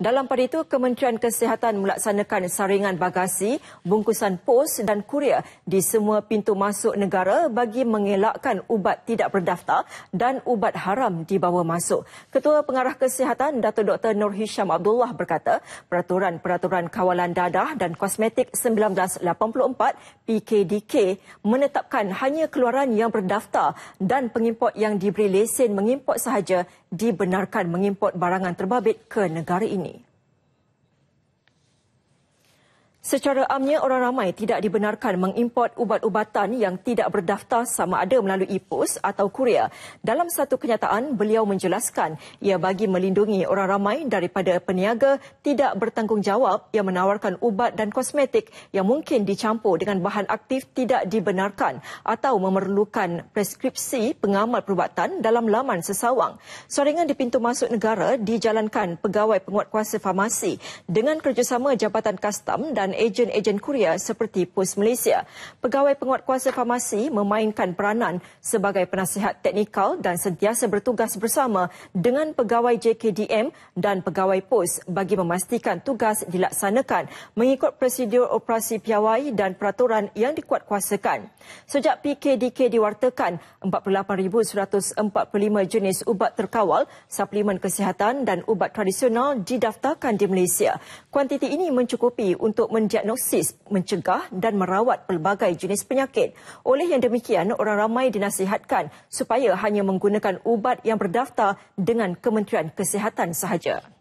Dalam pada itu, Kementerian Kesihatan melaksanakan saringan bagasi, bungkusan pos dan kurier di semua pintu masuk negara bagi mengelakkan ubat tidak berdaftar dan ubat haram dibawa masuk. Ketua Pengarah Kesihatan Datuk Dr Nur Hisham Abdullah berkata, peraturan-peraturan kawalan dadah dan kosmetik 1984 PKDK menetapkan hanya keluaran yang berdaftar dan pengimport yang diberi lesen mengimport sahaja dibenarkan mengimport barangan terbabit ke negara ini. Secara amnya, orang ramai tidak dibenarkan mengimport ubat-ubatan yang tidak berdaftar sama ada melalui pos atau kurier. Dalam satu kenyataan, beliau menjelaskan ia bagi melindungi orang ramai daripada peniaga tidak bertanggungjawab yang menawarkan ubat dan kosmetik yang mungkin dicampur dengan bahan aktif tidak dibenarkan atau memerlukan preskripsi pengamal perubatan dalam laman sesawang. Soringan di pintu masuk negara dijalankan pegawai penguatkuasa farmasi dengan kerjasama Jabatan Kustom dan dan ejen-ejen kuria seperti Pus Malaysia. Pegawai penguatkuasa farmasi memainkan peranan sebagai penasihat teknikal dan sentiasa bertugas bersama dengan pegawai JKDM dan pegawai Pus bagi memastikan tugas dilaksanakan mengikut prosedur operasi piawai dan peraturan yang dikuatkuasakan. Sejak PKDK diwartakan, 48,145 jenis ubat terkawal, suplemen kesihatan dan ubat tradisional didaftarkan di Malaysia. Kuantiti ini mencukupi untuk men- mendiagnosis, mencegah dan merawat pelbagai jenis penyakit. Oleh yang demikian, orang ramai dinasihatkan supaya hanya menggunakan ubat yang berdaftar dengan Kementerian Kesihatan sahaja.